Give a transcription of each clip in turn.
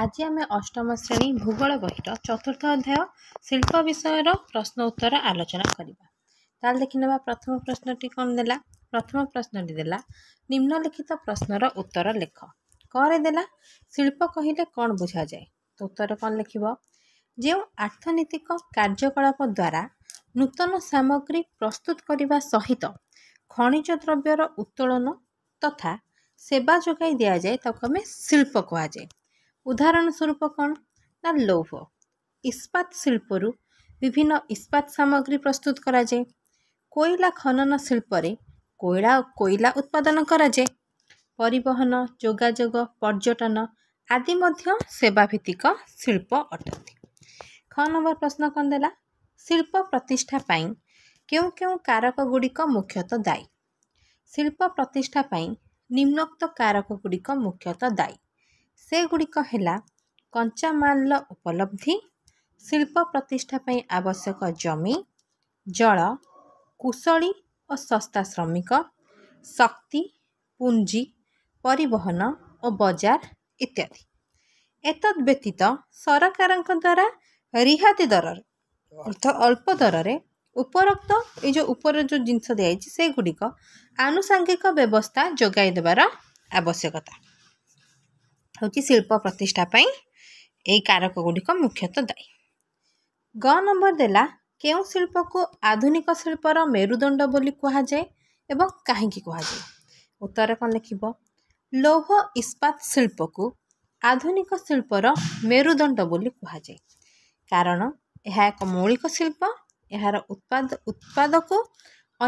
ଆଜି ଆମେ ଅଷ୍ଟମ ଶ୍ରେଣୀ ଭୂଗୋଳ ବହିର ଚତୁର୍ଥ ଅଧ୍ୟାୟ ଶିଳ୍ପ ବିଷୟର ପ୍ରଶ୍ନ ଉତ୍ତର ଆଲୋଚନା କରିବା ତାହେଲେ ଦେଖିନେବା ପ୍ରଥମ ପ୍ରଶ୍ନଟି କ'ଣ ଦେଲା ପ୍ରଥମ ପ୍ରଶ୍ନଟି ଦେଲା ନିମ୍ନଲିଖିତ ପ୍ରଶ୍ନର ଉତ୍ତର ଲେଖ କରେ ଦେଲା ଶିଳ୍ପ କହିଲେ କ'ଣ ବୁଝାଯାଏ ତ ଉତ୍ତର କ'ଣ ଲେଖିବ ଯେଉଁ ଆର୍ଥନୈତିକ କାର୍ଯ୍ୟକଳାପ ଦ୍ୱାରା ନୂତନ ସାମଗ୍ରୀ ପ୍ରସ୍ତୁତ କରିବା ସହିତ ଖଣିଜ ଦ୍ରବ୍ୟର ଉତ୍ତୋଳନ ତଥା ସେବା ଯୋଗାଇ ଦିଆଯାଏ ତାକୁ ଆମେ ଶିଳ୍ପ କୁହାଯାଏ ଉଦାହରଣ ସ୍ୱରୂପ କ'ଣ ନା ଲୌହ ଇସ୍ପାତ ଶିଳ୍ପରୁ ବିଭିନ୍ନ ଇସ୍ପାତ ସାମଗ୍ରୀ ପ୍ରସ୍ତୁତ କରାଯାଏ କୋଇଲା ଖନନ ଶିଳ୍ପରେ କୋଇଲା କୋଇଲା ଉତ୍ପାଦନ କରାଯାଏ ପରିବହନ ଯୋଗାଯୋଗ ପର୍ଯ୍ୟଟନ ଆଦି ମଧ୍ୟ ସେବାଭିତ୍ତିକ ଶିଳ୍ପ ଅଟନ୍ତି ଖ ନମ୍ବର ପ୍ରଶ୍ନ କ'ଣ ଦେଲା ଶିଳ୍ପ ପ୍ରତିଷ୍ଠା ପାଇଁ କେଉଁ କେଉଁ କାରକ ଗୁଡ଼ିକ ମୁଖ୍ୟତଃ ଦାୟୀ ଶିଳ୍ପ ପ୍ରତିଷ୍ଠା ପାଇଁ ନିମ୍ନୋକ୍ତ କାରକ ଗୁଡ଼ିକ ମୁଖ୍ୟତଃ ଦାୟୀ ସେଗୁଡ଼ିକ ହେଲା କଞ୍ଚାମାଲର ଉପଲବ୍ଧି ଶିଳ୍ପ ପ୍ରତିଷ୍ଠା ପାଇଁ ଆବଶ୍ୟକ ଜମି ଜଳ କୁଶଳୀ ଓ ଶସ୍ତା ଶ୍ରମିକ ଶକ୍ତି ପୁଞ୍ଜି ପରିବହନ ଓ ବଜାର ଇତ୍ୟାଦି ଏତଦ୍ ବ୍ୟତୀତ ସରକାରଙ୍କ ଦ୍ୱାରା ରିହାତି ଦରରେ ଅର୍ଥ ଅଳ୍ପ ଦରରେ ଉପରୋକ୍ତ ଏ ଯେଉଁ ଉପର ଯେଉଁ ଜିନିଷ ଦିଆଯାଇଛି ସେଗୁଡ଼ିକ ଆନୁଷାଙ୍ଗିକ ବ୍ୟବସ୍ଥା ଯୋଗାଇ ଦେବାର ଆବଶ୍ୟକତା ହେଉଛି ଶିଳ୍ପ ପ୍ରତିଷ୍ଠା ପାଇଁ ଏହି କାରକ ଗୁଡ଼ିକ ମୁଖ୍ୟତଃ ଦାୟୀ ଗ ନମ୍ବର ଦେଲା କେଉଁ ଶିଳ୍ପକୁ ଆଧୁନିକ ଶିଳ୍ପର ମେରୁଦଣ୍ଡ ବୋଲି କୁହାଯାଏ ଏବଂ କାହିଁକି କୁହାଯାଏ ଉତ୍ତର କ'ଣ ଲେଖିବ ଲୌହ ଇସ୍ପାତ ଶିଳ୍ପକୁ ଆଧୁନିକ ଶିଳ୍ପର ମେରୁଦଣ୍ଡ ବୋଲି କୁହାଯାଏ କାରଣ ଏହା ଏକ ମୌଳିକ ଶିଳ୍ପ ଏହାର ଉତ୍ପାଦ ଉତ୍ପାଦକୁ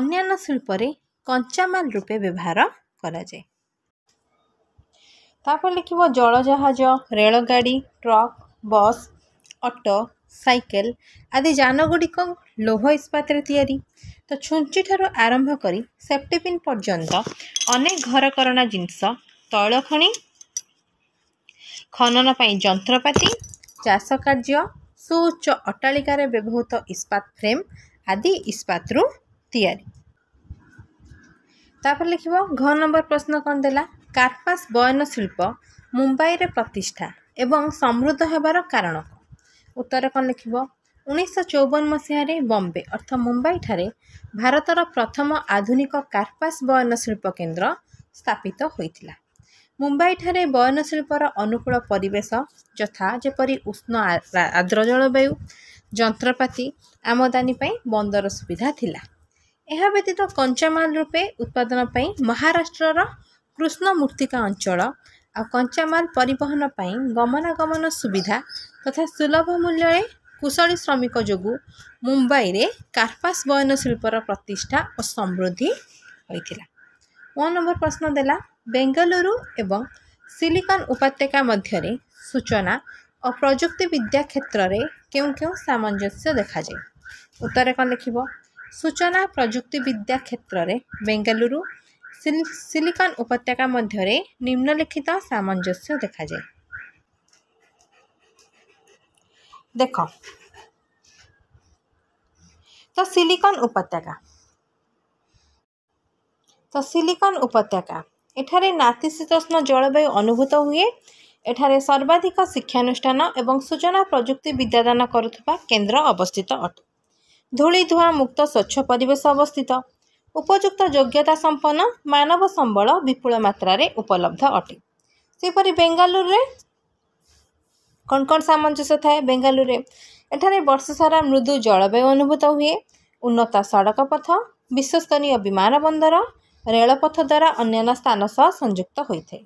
ଅନ୍ୟାନ୍ୟ ଶିଳ୍ପରେ କଞ୍ଚାମାଲ ରୂପେ ବ୍ୟବହାର କରାଯାଏ ତାପରେ ଲେଖିବ ଜଳଜାହାଜ ରେଳଗାଡ଼ି ଟ୍ରକ୍ ବସ୍ ଅଟୋ ସାଇକେଲ ଆଦି ଯାନଗୁଡ଼ିକ ଲୌହ ଇସ୍ପାତରେ ତିଆରି ତ ଛୁଞ୍ଚିଠାରୁ ଆରମ୍ଭ କରି ସେପ୍ଟିପିନ୍ ପର୍ଯ୍ୟନ୍ତ ଅନେକ ଘରକରଣା ଜିନିଷ ତୈଳ ଖଣି ଖନନ ପାଇଁ ଯନ୍ତ୍ରପାତି ଚାଷ କାର୍ଯ୍ୟ ସୁଉଚ୍ଚ ଅଟ୍ଟାଳିକାରେ ବ୍ୟବହୃତ ଇସ୍ପାତ ଫ୍ରେମ୍ ଆଦି ଇସ୍ପାତରୁ ତିଆରି ତାପରେ ଲେଖିବ ଘ ନମ୍ବର ପ୍ରଶ୍ନ କ'ଣ ଦେଲା କାର୍ପାସ୍ ବୟନ ଶିଳ୍ପ ମୁମ୍ବାଇରେ ପ୍ରତିଷ୍ଠା ଏବଂ ସମୃଦ୍ଧ ହେବାର କାରଣ ଉତ୍ତର କ'ଣ ଲେଖିବ ଉଣେଇଶହ ଚଉବନ ମସିହାରେ ବମ୍ବେ ଅର୍ଥ ମୁମ୍ବାଇଠାରେ ଭାରତର ପ୍ରଥମ ଆଧୁନିକ କାର୍ପାସ୍ ବୟନ ଶିଳ୍ପ କେନ୍ଦ୍ର ସ୍ଥାପିତ ହୋଇଥିଲା ମୁମ୍ବାଇଠାରେ ବୟନ ଶିଳ୍ପର ଅନୁକୂଳ ପରିବେଶ ଯଥା ଯେପରି ଉଷ୍ଣ ଆଦ୍ର ଜଳବାୟୁ ଯନ୍ତ୍ରପାତି ଆମଦାନୀ ପାଇଁ ବନ୍ଦର ସୁବିଧା ଥିଲା ଏହା ବ୍ୟତୀତ କଞ୍ଚାମାଲ ରୂପେ ଉତ୍ପାଦନ ପାଇଁ ମହାରାଷ୍ଟ୍ରର କୃଷ୍ଣମୂର୍ତ୍ତିକା ଅଞ୍ଚଳ ଆଉ କଞ୍ଚାମାଲ ପରିବହନ ପାଇଁ ଗମନାଗମନ ସୁବିଧା ତଥା ସୁଲଭ ମୂଲ୍ୟରେ କୁଶଳୀ ଶ୍ରମିକ ଯୋଗୁଁ ମୁମ୍ବାଇରେ କାର୍ପାସ ବୟନ ଶିଳ୍ପର ପ୍ରତିଷ୍ଠା ଓ ସମୃଦ୍ଧି ହୋଇଥିଲା ମୋ ନମ୍ବର ପ୍ରଶ୍ନ ଦେଲା ବେଙ୍ଗାଲୁରୁ ଏବଂ ସିଲିକନ୍ ଉପତ୍ୟକା ମଧ୍ୟରେ ସୂଚନା ଓ ପ୍ରଯୁକ୍ତିବିଦ୍ୟା କ୍ଷେତ୍ରରେ କେଉଁ କେଉଁ ସାମଞ୍ଜସ୍ୟ ଦେଖାଯାଏ ଉତ୍ତର କ'ଣ ଲେଖିବ ସୂଚନା ପ୍ରଯୁକ୍ତିବିଦ୍ୟା କ୍ଷେତ୍ରରେ ବେଙ୍ଗାଲୁରୁ সিলিকন উপত্যকা ମଧ୍ୟରେ নিম্নলিখিত সামঞ্জস্য দেখাଯାଏ ଦେଖ ତ ସିଲିକନ୍ ଉପତ୍ୟକା ତ ସିଲିକନ୍ ଉପତ୍ୟକା ଏଠାରେ ନାତିଶୀତୋଷ୍ଣ ଜଳବାୟୁ ଅନୁଭୂତ ହୁଏ ଏଠାରେ ସର୍ବାଧିକ ଶିକ୍ଷାନୁଷ୍ଠାନ ଏବଂ ସୂଚନା ପ୍ରଯୁକ୍ତି ବିଦ୍ୟାଦାନ କରୁଥିବା କେନ୍ଦ୍ର ଅବସ୍ଥିତ ଅଟେ ଧୂଳିଧୂଆଁ ମୁକ୍ତ ସ୍ୱଚ୍ଛ ପରିବେଶ ଅବସ୍ଥିତ ଉପଯୁକ୍ତ ଯୋଗ୍ୟତା ସମ୍ପନ୍ନ ମାନବ ସମ୍ବଳ ବିପୁଳ ମାତ୍ରାରେ ଉପଲବ୍ଧ ଅଟେ ସେହିପରି ବେଙ୍ଗାଲୁରୁରେ କ'ଣ କ'ଣ ସାମଞ୍ଜସ୍ୟ ଥାଏ ବେଙ୍ଗାଲୁରୁରେ ଏଠାରେ ବର୍ଷ ସାରା ମୃଦୁ ଜଳବାୟୁ ଅନୁଭୂତ ହୁଏ ଉନ୍ନତ ସଡ଼କ ପଥ ବିଶ୍ୱସ୍ତରୀୟ ବିମାନ ବନ୍ଦର ରେଳପଥ ଦ୍ୱାରା ଅନ୍ୟାନ୍ୟ ସ୍ଥାନ ସହ ସଂଯୁକ୍ତ ହୋଇଥାଏ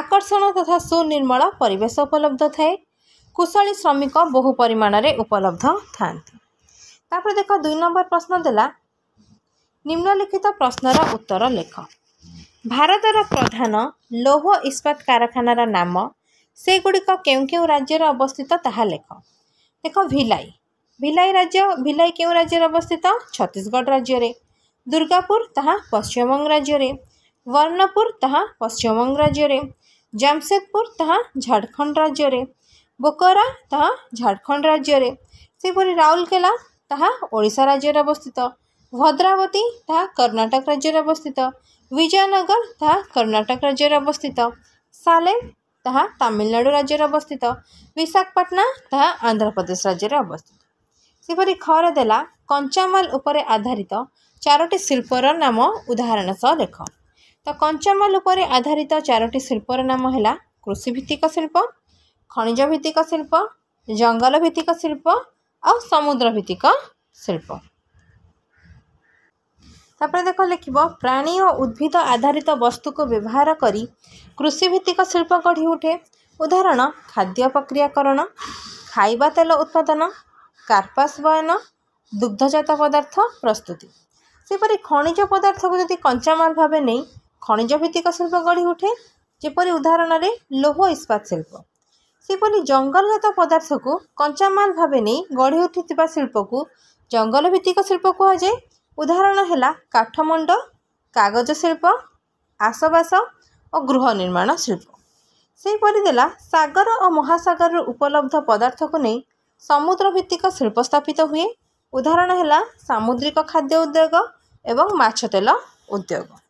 ଆକର୍ଷଣ ତଥା ସୁନିର୍ମଳ ପରିବେଶ ଉପଲବ୍ଧ ଥାଏ କୁଶଳୀ ଶ୍ରମିକ ବହୁ ପରିମାଣରେ ଉପଲବ୍ଧ ଥାଆନ୍ତି ତାପରେ ଦେଖ ଦୁଇ ନମ୍ବର ପ୍ରଶ୍ନ ଦେଲା ନିମ୍ନଲିଖିତ ପ୍ରଶ୍ନର ଉତ୍ତର ଲେଖ ଭାରତର ପ୍ରଧାନ ଲୌହ ଇସ୍ପାତ କାରଖାନାର ନାମ ସେଗୁଡ଼ିକ କେଉଁ କେଉଁ ରାଜ୍ୟରେ ଅବସ୍ଥିତ ତାହା ଲେଖ ଦେଖ ଭିଲାଇ ଭିଲାଇ ରାଜ୍ୟ ଭିଲାଇ କେଉଁ ରାଜ୍ୟରେ ଅବସ୍ଥିତ ଛତିଶଗଡ଼ ରାଜ୍ୟରେ ଦୁର୍ଗାପୁର ତାହା ପଶ୍ଚିମବଙ୍ଗ ରାଜ୍ୟରେ ବର୍ଣ୍ଣପୁର ତାହା ପଶ୍ଚିମବଙ୍ଗ ରାଜ୍ୟରେ ଜାମସେଦପୁର ତାହା ଝାଡ଼ଖଣ୍ଡ ରାଜ୍ୟରେ ବୋକରା ତାହା ଝାଡ଼ଖଣ୍ଡ ରାଜ୍ୟରେ ସେହିପରି ରାଉରକେଲା ତାହା ଓଡ଼ିଶା ରାଜ୍ୟରେ ଅବସ୍ଥିତ ଭଦ୍ରାବତୀ ତାହା କର୍ଣ୍ଣାଟକ ରାଜ୍ୟରେ ଅବସ୍ଥିତ ବିଜୟନଗର ତାହା କର୍ଣ୍ଣାଟକ ରାଜ୍ୟରେ ଅବସ୍ଥିତ ସାଲେମ ତାହା ତାମିଲନାଡ଼ୁ ରାଜ୍ୟରେ ଅବସ୍ଥିତ ବିଶାଖାପାଟଣା ତାହା ଆନ୍ଧ୍ରପ୍ରଦେଶ ରାଜ୍ୟରେ ଅବସ୍ଥିତ ସେପରି ଖର ଦେଲା କଞ୍ଚାମାଲ ଉପରେ ଆଧାରିତ ଚାରୋଟି ଶିଳ୍ପର ନାମ ଉଦାହରଣ ସହ ଲେଖ ତ କଞ୍ଚାମାଲ ଉପରେ ଆଧାରିତ ଚାରୋଟି ଶିଳ୍ପର ନାମ ହେଲା କୃଷିଭିତ୍ତିକ ଶିଳ୍ପ ଖଣିଜଭିତ୍ତିକ ଶିଳ୍ପ ଜଙ୍ଗଲଭିତ୍ତିକ ଶିଳ୍ପ ଆଉ ସମୁଦ୍ରଭିତ୍ତିକ ଶିଳ୍ପ ତାପରେ ଦେଖ ଲେଖିବ ପ୍ରାଣୀ ଓ ଉଦ୍ଭିଦ ଆଧାରିତ ବସ୍ତୁକୁ ବ୍ୟବହାର କରି କୃଷିଭିତ୍ତିକ ଶିଳ୍ପ ଗଢ଼ି ଉଠେ ଉଦାହରଣ ଖାଦ୍ୟ ପ୍ରକ୍ରିୟାକରଣ ଖାଇବା ତେଲ ଉତ୍ପାଦନ କାର୍ପାସ ବୟନ ଦୁଗ୍ଧଜାତ ପଦାର୍ଥ ପ୍ରସ୍ତୁତି ସେପରି ଖଣିଜ ପଦାର୍ଥକୁ ଯଦି କଞ୍ଚାମାଲ ଭାବେ ନେଇ ଖଣିଜ ଭିତ୍ତିକ ଶିଳ୍ପ ଗଢ଼ି ଉଠେ ଯେପରି ଉଦାହରଣରେ ଲୌହ ଇସ୍ପାତ ଶିଳ୍ପ ସେପରି ଜଙ୍ଗଲଜାତ ପଦାର୍ଥକୁ କଞ୍ଚାମାଲ ଭାବେ ନେଇ ଗଢ଼ି ଉଠିଥିବା ଶିଳ୍ପକୁ ଜଙ୍ଗଲ ଭିତ୍ତିକ ଶିଳ୍ପ କୁହାଯାଏ ଉଦାହରଣ ହେଲା କାଠମଣ୍ଡ କାଗଜ ଶିଳ୍ପ ଆସବାସ ଓ ଗୃହ ନିର୍ମାଣ ଶିଳ୍ପ ସେହିପରି ଦେଲା ସାଗର ଓ ମହାସାଗରରୁ ଉପଲବ୍ଧ ପଦାର୍ଥକୁ ନେଇ ସମୁଦ୍ର ଭିତ୍ତିକ ଶିଳ୍ପ ସ୍ଥାପିତ ହୁଏ ଉଦାହରଣ ହେଲା ସାମୁଦ୍ରିକ ଖାଦ୍ୟ ଉଦ୍ୟୋଗ ଏବଂ ମାଛ ତେଲ ଉଦ୍ୟୋଗ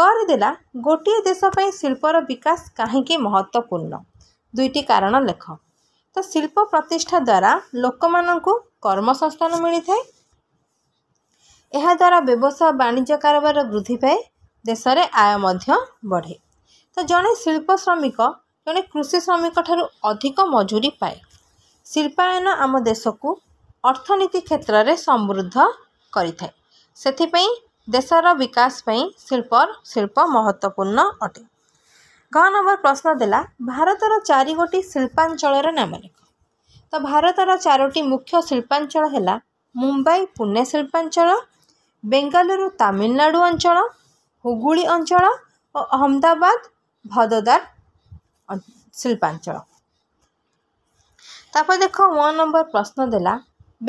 ଗରେ ଦେଲା ଗୋଟିଏ ଦେଶ ପାଇଁ ଶିଳ୍ପର ବିକାଶ କାହିଁକି ମହତ୍ଵପୂର୍ଣ୍ଣ ଦୁଇଟି କାରଣ ଲେଖ ତ ଶିଳ୍ପ ପ୍ରତିଷ୍ଠା ଦ୍ୱାରା ଲୋକମାନଙ୍କୁ କର୍ମସଂସ୍ଥାନ ମିଳିଥାଏ ଏହାଦ୍ୱାରା ବ୍ୟବସାୟ ବାଣିଜ୍ୟ କାରବାର ବୃଦ୍ଧି ପାଏ ଦେଶରେ ଆୟ ମଧ୍ୟ ବଢ଼େ ତ ଜଣେ ଶିଳ୍ପ ଶ୍ରମିକ ଜଣେ କୃଷି ଶ୍ରମିକଠାରୁ ଅଧିକ ମଜୁରୀ ପାଏ ଶିଳ୍ପାୟନ ଆମ ଦେଶକୁ ଅର୍ଥନୀତି କ୍ଷେତ୍ରରେ ସମୃଦ୍ଧ କରିଥାଏ ସେଥିପାଇଁ ଦେଶର ବିକାଶ ପାଇଁ ଶିଳ୍ପ ଶିଳ୍ପ ମହତ୍ତ୍ୱପୂର୍ଣ୍ଣ ଅଟେ ଗ ନମ୍ବର ପ୍ରଶ୍ନ ଦେଲା ଭାରତର ଚାରି ଗୋଟି ଶିଳ୍ପାଞ୍ଚଳର ନାମ ଲେଖ ତ ଭାରତର ଚାରୋଟି ମୁଖ୍ୟ ଶିଳ୍ପାଞ୍ଚଳ ହେଲା ମୁମ୍ବାଇ ପୁନେ ଶିଳ୍ପାଞ୍ଚଳ ବେଙ୍ଗାଲୁରୁ ତାମିଲନାଡ଼ୁ ଅଞ୍ଚଳ ହୁଗୁଳି ଅଞ୍ଚଳ ଓ ଅହମ୍ମଦାବାଦ ଭଦୋଦାର ଶିଳ୍ପାଞ୍ଚଳ ତାପରେ ଦେଖ ୱାନ୍ ନମ୍ବର ପ୍ରଶ୍ନ ଦେଲା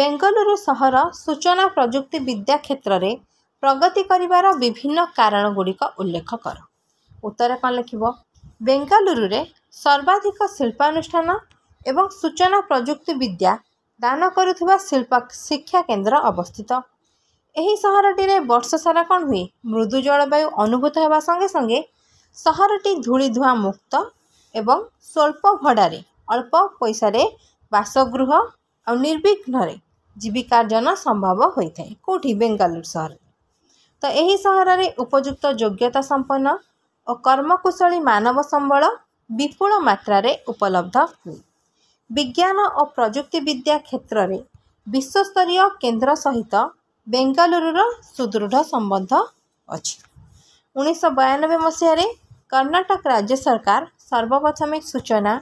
ବେଙ୍ଗାଲୁରୁ ସହର ସୂଚନା ପ୍ରଯୁକ୍ତି ବିଦ୍ୟା କ୍ଷେତ୍ରରେ ପ୍ରଗତି କରିବାର ବିଭିନ୍ନ କାରଣ ଗୁଡ଼ିକ ଉଲ୍ଲେଖ କର ଉତ୍ତର କ'ଣ ଲେଖିବ ବେଙ୍ଗାଲୁରୁରେ ସର୍ବାଧିକ ଶିଳ୍ପାନୁଷ୍ଠାନ ଏବଂ ସୂଚନା ପ୍ରଯୁକ୍ତି ବିଦ୍ୟା ଦାନ କରୁଥିବା ଶିଳ୍ପ ଶିକ୍ଷା କେନ୍ଦ୍ର ଅବସ୍ଥିତ ଏହି ସହରଟିରେ ବର୍ଷ ସାରା କ'ଣ ହୁଏ ମୃଦୁ ଜଳବାୟୁ ଅନୁଭୂତ ହେବା ସଙ୍ଗେ ସଙ୍ଗେ ସହରଟି ଧୂଳି ଧୂଆଁ ମୁକ୍ତ ଏବଂ ସ୍ୱଳ୍ପ ଭଡ଼ାରେ ଅଳ୍ପ ପଇସାରେ ବାସଗୃହ ଆଉ ନିର୍ବିଘ୍ନରେ ଜୀବିକାର୍ଜନ ସମ୍ଭବ ହୋଇଥାଏ କେଉଁଠି ବେଙ୍ଗାଲୁରୁ ସହର ତ ଏହି ସହରରେ ଉପଯୁକ୍ତ ଯୋଗ୍ୟତା ସମ୍ପନ୍ନ ଓ କର୍ମକୁଶଳୀ ମାନବ ସମ୍ବଳ ବିପୁଳ ମାତ୍ରାରେ ଉପଲବ୍ଧ ହୁଏ ବିଜ୍ଞାନ ଓ ପ୍ରଯୁକ୍ତିବିଦ୍ୟା କ୍ଷେତ୍ରରେ ବିଶ୍ୱସ୍ତରୀୟ କେନ୍ଦ୍ର ସହିତ ବେଙ୍ଗାଲୁରୁର ସୁଦୃଢ଼ ସମ୍ବନ୍ଧ ଅଛି ଉଣେଇଶହ ବୟାନବେ ମସିହାରେ କର୍ଣ୍ଣାଟକ ରାଜ୍ୟ ସରକାର ସର୍ବପ୍ରଥମେ ସୂଚନା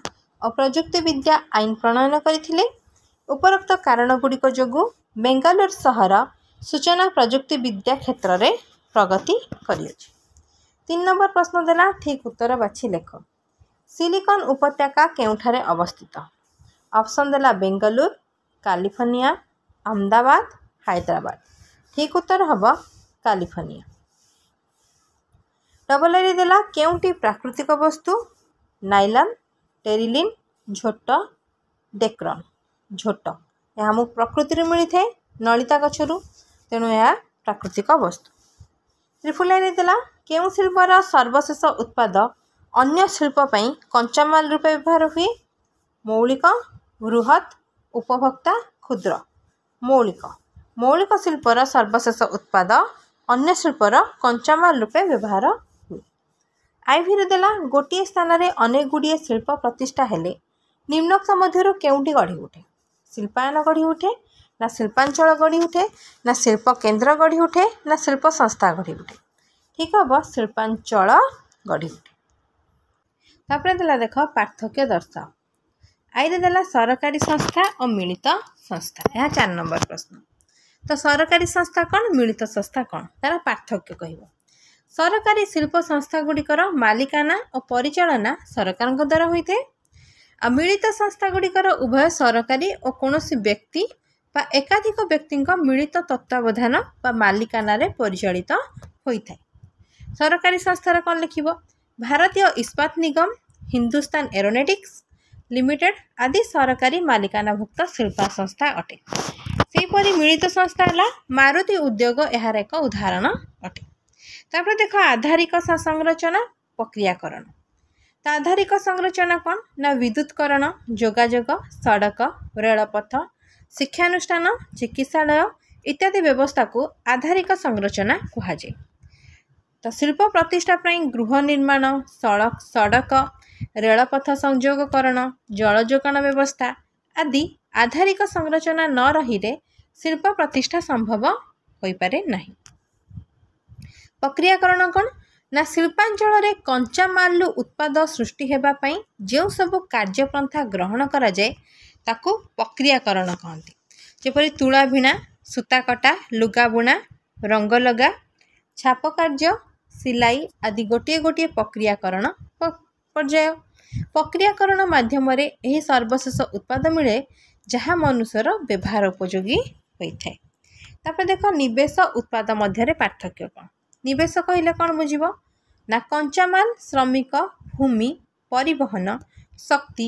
ଓ ପ୍ରଯୁକ୍ତି ବିଦ୍ୟା ଆଇନ ପ୍ରଣୟନ କରିଥିଲେ ଉପରୋକ୍ତ କାରଣ ଗୁଡ଼ିକ ଯୋଗୁଁ ବେଙ୍ଗାଲୁରୁ ସହର ସୂଚନା ପ୍ରଯୁକ୍ତି ବିଦ୍ୟା କ୍ଷେତ୍ରରେ ପ୍ରଗତି କରିଅଛି ତିନି ନମ୍ବର ପ୍ରଶ୍ନ ଦେଲା ଠିକ୍ ଉତ୍ତର ବାଛି ଲେଖ ସିଲିକନ୍ ଉପତ୍ୟକା କେଉଁଠାରେ ଅବସ୍ଥିତ ଅପସନ୍ ଦେଲା ବେଙ୍ଗାଲୁରୁ କାଲିଫର୍ଣ୍ଣିଆ ଅହମ୍ମଦାବାଦ ಹೈದರಾಬಾದ್ ઠીક ઉત્તર હવા કાલિફોર્નિયા ଡବଲ ଏରି ଦେଲା କେଉଁଟି ପ୍ରାକୃତିକ ବସ୍ତୁ ନାଇଲାନ୍ ଟେରିଲିନ୍ ଝୋଟ ଡେକ୍ରନ୍ ଝୋଟ ଏହା ଆମକୁ ପ୍ରକୃତିରୁ ମିଳିଥାଏ ନଳିତା ଗଛରୁ ତେଣୁ ଏହା ପ୍ରାକୃତିକ ବସ୍ତୁ ତ୍ରିଫୁଲ ଏରି ଦେଲା କେଉଁ ଶିଳ୍ପର ସର୍ବଶେଷ ଉତ୍ପାଦ ଅନ୍ୟ ଶିଳ୍ପ ପାଇଁ କଞ୍ଚାମାଲ ରୂପେ ବ୍ୟବହାର ହୁଏ ମୌଳିକ ବୃହତ ଉପଭୋକ୍ତା କ୍ଷୁଦ୍ର ମୌଳିକ ମୌଳିକ ଶିଳ୍ପର ସର୍ବଶେଷ ଉତ୍ପାଦ ଅନ୍ୟ ଶିଳ୍ପର କଞ୍ଚାମାଲ ରୂପେ ବ୍ୟବହାର ହୁଏ ଆଇଭିରେ ଦେଲା ଗୋଟିଏ ସ୍ଥାନରେ ଅନେକ ଗୁଡ଼ିଏ ଶିଳ୍ପ ପ୍ରତିଷ୍ଠା ହେଲେ ନିମ୍ନକ୍ତ ମଧ୍ୟରୁ କେଉଁଠି ଗଢ଼ି ଉଠେ ଶିଳ୍ପାୟନ ଗଢ଼ି ଉଠେ ନା ଶିଳ୍ପାଞ୍ଚଳ ଗଢ଼ି ଉଠେ ନା ଶିଳ୍ପ କେନ୍ଦ୍ର ଗଢ଼ି ଉଠେ ନା ଶିଳ୍ପ ସଂସ୍ଥା ଗଢ଼ି ଉଠେ ଠିକ୍ ହେବ ଶିଳ୍ପାଞ୍ଚଳ ଗଢ଼ି ଉଠେ ତାପରେ ଦେଲା ଦେଖ ପାର୍ଥକ୍ୟ ଦର୍ଶ ଆଇରେ ଦେଲା ସରକାରୀ ସଂସ୍ଥା ଓ ମିଳିତ ସଂସ୍ଥା ଏହା ଚାରି ନମ୍ବର ପ୍ରଶ୍ନ ତ ସରକାରୀ ସଂସ୍ଥା କ'ଣ ମିଳିତ ସଂସ୍ଥା କ'ଣ ତା'ର ପାର୍ଥକ୍ୟ କହିବ ସରକାରୀ ଶିଳ୍ପ ସଂସ୍ଥା ଗୁଡ଼ିକର ମାଲିକାନା ଓ ପରିଚାଳନା ସରକାରଙ୍କ ଦ୍ୱାରା ହୋଇଥାଏ ଆଉ ମିଳିତ ସଂସ୍ଥା ଗୁଡ଼ିକର ଉଭୟ ସରକାରୀ ଓ କୌଣସି ବ୍ୟକ୍ତି ବା ଏକାଧିକ ବ୍ୟକ୍ତିଙ୍କ ମିଳିତ ତତ୍ତ୍ୱାବଧାନ ବା ମାଲିକାନାରେ ପରିଚାଳିତ ହୋଇଥାଏ ସରକାରୀ ସଂସ୍ଥାର କ'ଣ ଲେଖିବ ଭାରତୀୟ ଇସ୍ପାତ ନିଗମ ହିନ୍ଦୁସ୍ତାନ ଏରୋନେଟିକ୍ସ ଲିମିଟେଡ଼୍ ଆଦି ସରକାରୀ ମାଲିକାନାଭୁକ୍ତ ଶିଳ୍ପ ସଂସ୍ଥା ଅଟେ ସେହିପରି ମିଳିତ ସଂସ୍ଥା ହେଲା ମାରୁତି ଉଦ୍ୟୋଗ ଏହାର ଏକ ଉଦାହରଣ ଅଟେ ତାପରେ ଦେଖ ଆଧାରିକ ସଂରଚନା ପ୍ରକ୍ରିୟାକରଣ ତ ଆଧାରିକ ସଂରଚନା କ'ଣ ନା ବିଦ୍ୟୁତକରଣ ଯୋଗାଯୋଗ ସଡ଼କ ରେଳପଥ ଶିକ୍ଷାନୁଷ୍ଠାନ ଚିକିତ୍ସାଳୟ ଇତ୍ୟାଦି ବ୍ୟବସ୍ଥାକୁ ଆଧାରିକ ସଂରଚନା କୁହାଯାଏ ତ ଶିଳ୍ପ ପ୍ରତିଷ୍ଠା ପାଇଁ ଗୃହ ନିର୍ମାଣ ସଡ଼କ ସଡ଼କ ରେଳପଥ ସଂଯୋଗକରଣ ଜଳ ଯୋଗାଣ ବ୍ୟବସ୍ଥା ଆଦି ଆଧାରିକ ସଂରଚନା ନ ରହିଲେ ଶିଳ୍ପ ପ୍ରତିଷ୍ଠା ସମ୍ଭବ ହୋଇପାରେ ନାହିଁ ପ୍ରକ୍ରିୟାକରଣ କ'ଣ ନା ଶିଳ୍ପାଞ୍ଚଳରେ କଞ୍ଚାମାଲରୁ ଉତ୍ପାଦ ସୃଷ୍ଟି ହେବା ପାଇଁ ଯେଉଁ ସବୁ କାର୍ଯ୍ୟପନ୍ଥା ଗ୍ରହଣ କରାଯାଏ ତାକୁ ପ୍ରକ୍ରିୟାକରଣ କହନ୍ତି ଯେପରି ତୁଳା ବିଣା ସୂତାକଟା ଲୁଗାବୁଣା ରଙ୍ଗଲଗା ଛାପ କାର୍ଯ୍ୟ ସିଲାଇ ଆଦି ଗୋଟିଏ ଗୋଟିଏ ପ୍ରକ୍ରିୟାକରଣ ପର୍ଯ୍ୟାୟ ପ୍ରକ୍ରିୟାକରଣ ମାଧ୍ୟମରେ ଏହି ସର୍ବଶେଷ ଉତ୍ପାଦ ମିଳେ ଯାହା ମନୁଷ୍ୟର ବ୍ୟବହାର ଉପଯୋଗୀ ହୋଇଥାଏ ତାପରେ ଦେଖ ନିବେଶ ଉତ୍ପାଦ ମଧ୍ୟରେ ପାର୍ଥକ୍ୟ କ'ଣ ନିବେଶ କହିଲେ କ'ଣ ବୁଝିବ ନା କଞ୍ଚାମାଲ ଶ୍ରମିକ ଭୂମି ପରିବହନ ଶକ୍ତି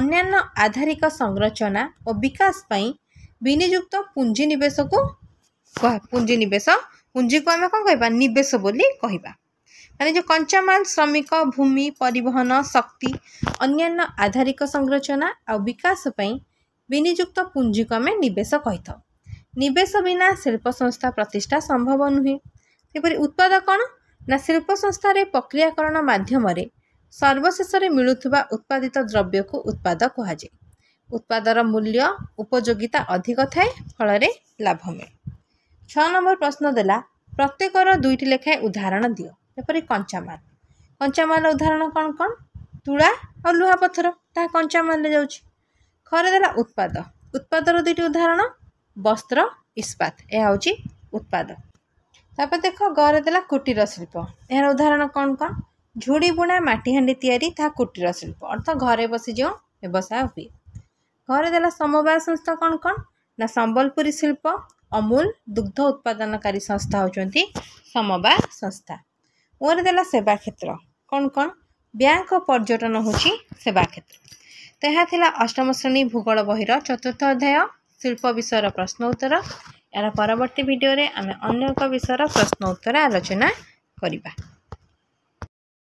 ଅନ୍ୟାନ୍ୟ ଆଧାରିକ ସଂରଚନା ଓ ବିକାଶ ପାଇଁ ବିନିଯୁକ୍ତ ପୁଞ୍ଜିନିବେଶକୁ ପୁଞ୍ଜିନିବେଶ ପୁଞ୍ଜିକୁ ଆମେ କ'ଣ କହିବା ନିବେଶ ବୋଲି କହିବା ମାନେ ଯେଉଁ କଞ୍ଚାମାଲ ଶ୍ରମିକ ଭୂମି ପରିବହନ ଶକ୍ତି ଅନ୍ୟାନ୍ୟ ଆଧାରିକ ସଂରଚନା ଆଉ ବିକାଶ ପାଇଁ ବିନିଯୁକ୍ତ ପୁଞ୍ଜିକୁ ଆମେ ନିବେଶ କହିଥାଉ ନିବେଶ ବିନା ଶିଳ୍ପ ସଂସ୍ଥା ପ୍ରତିଷ୍ଠା ସମ୍ଭବ ନୁହେଁ ସେପରି ଉତ୍ପାଦ କ'ଣ ନା ଶିଳ୍ପ ସଂସ୍ଥାରେ ପ୍ରକ୍ରିୟାକରଣ ମାଧ୍ୟମରେ ସର୍ବଶେଷରେ ମିଳୁଥିବା ଉତ୍ପାଦିତ ଦ୍ରବ୍ୟକୁ ଉତ୍ପାଦ କୁହାଯାଏ ଉତ୍ପାଦର ମୂଲ୍ୟ ଉପଯୋଗିତା ଅଧିକ ଥାଏ ଫଳରେ ଲାଭ ମିଳେ ଛଅ ନମ୍ବର ପ୍ରଶ୍ନ ଦେଲା ପ୍ରତ୍ୟେକର ଦୁଇଟି ଲେଖାଏଁ ଉଦାହରଣ ଦିଅ ଯେପରି କଞ୍ଚାମାଲ କଞ୍ଚାମାଲ ଉଦାହରଣ କ'ଣ କ'ଣ ତୁଳା ଆଉ ଲୁହାପଥର ତାହା କଞ୍ଚାମାଲରେ ଯାଉଛି ଖରେ ଦେଲା ଉତ୍ପାଦ ଉତ୍ପାଦର ଦୁଇଟି ଉଦାହରଣ ବସ୍ତ୍ର ଇସ୍ପାତ ଏହା ହେଉଛି ଉତ୍ପାଦ ତାପରେ ଦେଖ ଗରେ ଦେଲା କୁଟୀର ଶିଳ୍ପ ଏହାର ଉଦାହରଣ କ'ଣ କ'ଣ ଝୁଡ଼ି ବୁଣା ମାଟିହାଣ୍ଡି ତିଆରି ତାହା କୁଟୀର ଶିଳ୍ପ ଅର୍ଥ ଘରେ ବସି ଯେଉଁ ବ୍ୟବସାୟ ହୁଏ ଘରେ ଦେଲା ସମବାୟ ସଂସ୍ଥା କ'ଣ କ'ଣ ନା ସମ୍ବଲପୁରୀ ଶିଳ୍ପ ଅମୁଲ ଦୁଗ୍ଧ ଉତ୍ପାଦନକାରୀ ସଂସ୍ଥା ହେଉଛନ୍ତି ସମବାୟ ସଂସ୍ଥା ଓରେ ଦେଲା ସେବା କ୍ଷେତ୍ର କ'ଣ କ'ଣ ବ୍ୟାଙ୍କ ପର୍ଯ୍ୟଟନ ହେଉଛି ସେବା କ୍ଷେତ୍ର ତ ଏହା ଥିଲା ଅଷ୍ଟମ ଶ୍ରେଣୀ ଭୂଗୋଳ ବହିର ଚତୁର୍ଥ ଅଧ୍ୟାୟ ଶିଳ୍ପ ବିଷୟର ପ୍ରଶ୍ନ ଉତ୍ତର ଏହାର ପରବର୍ତ୍ତୀ ଭିଡ଼ିଓରେ ଆମେ ଅନ୍ୟ ଏକ ବିଷୟର ପ୍ରଶ୍ନ ଉତ୍ତର ଆଲୋଚନା କରିବା